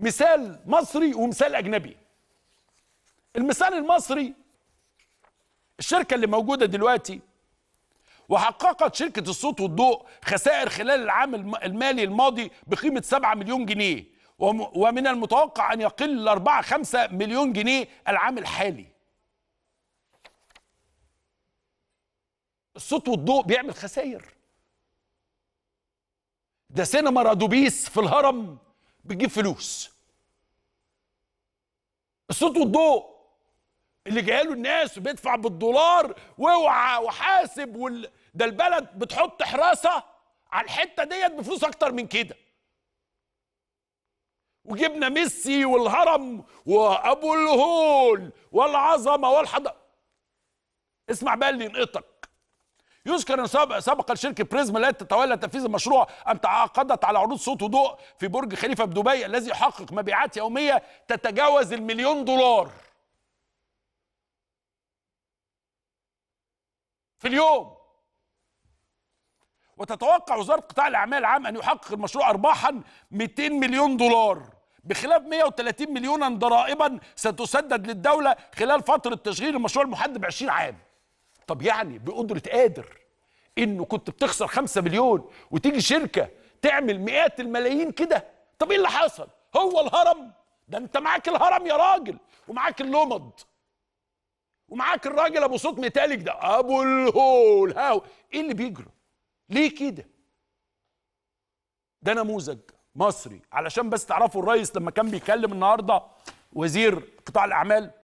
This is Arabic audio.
مثال مصري ومثال اجنبي المثال المصري الشركه اللي موجوده دلوقتي وحققت شركه الصوت والضوء خسائر خلال العام المالي الماضي بقيمه 7 مليون جنيه ومن المتوقع ان يقل ل 4 5 مليون جنيه العام الحالي الصوت والضوء بيعمل خسائر ده سينما رادوبيس في الهرم بتجيب فلوس الصوت والضوء اللي جايه له الناس وبيدفع بالدولار واوعى وحاسب وال... ده البلد بتحط حراسه على الحته ديت بفلوس اكتر من كده وجبنا ميسي والهرم وابو الهول والعظمه والحضاره اسمع بقى اللي ينقطك يذكر أن سبق لشركة بريزم التي تتولى تنفيذ المشروع أن تعاقدت على عروض صوت وضوء في برج خليفة بدبي الذي يحقق مبيعات يومية تتجاوز المليون دولار في اليوم وتتوقع وزارة قطاع الأعمال العام أن يحقق المشروع أرباحا 200 مليون دولار بخلاف 130 مليونا ضرائبا ستسدد للدولة خلال فترة تشغيل المشروع المحدد ب 20 عام طب يعني بقدره قادر انه كنت بتخسر 5 مليون وتيجي شركه تعمل مئات الملايين كده طب ايه اللي حصل هو الهرم ده انت معاك الهرم يا راجل ومعاك اللومض ومعاك الراجل ابو صوت ميتاليك ده ابو الهول هاو ايه اللي بيجرى ليه كده ده نموذج مصري علشان بس تعرفوا الرئيس لما كان بيكلم النهارده وزير قطاع الاعمال